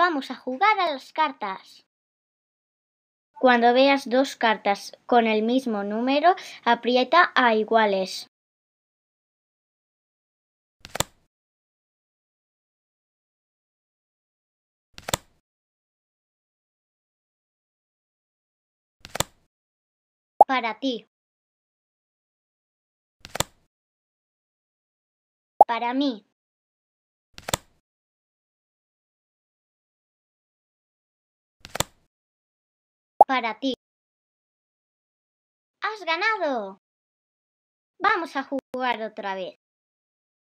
Vamos a jugar a las cartas. Cuando veas dos cartas con el mismo número, aprieta a iguales. Para ti. Para mí. para ti. ¡Has ganado! Vamos a jugar otra vez.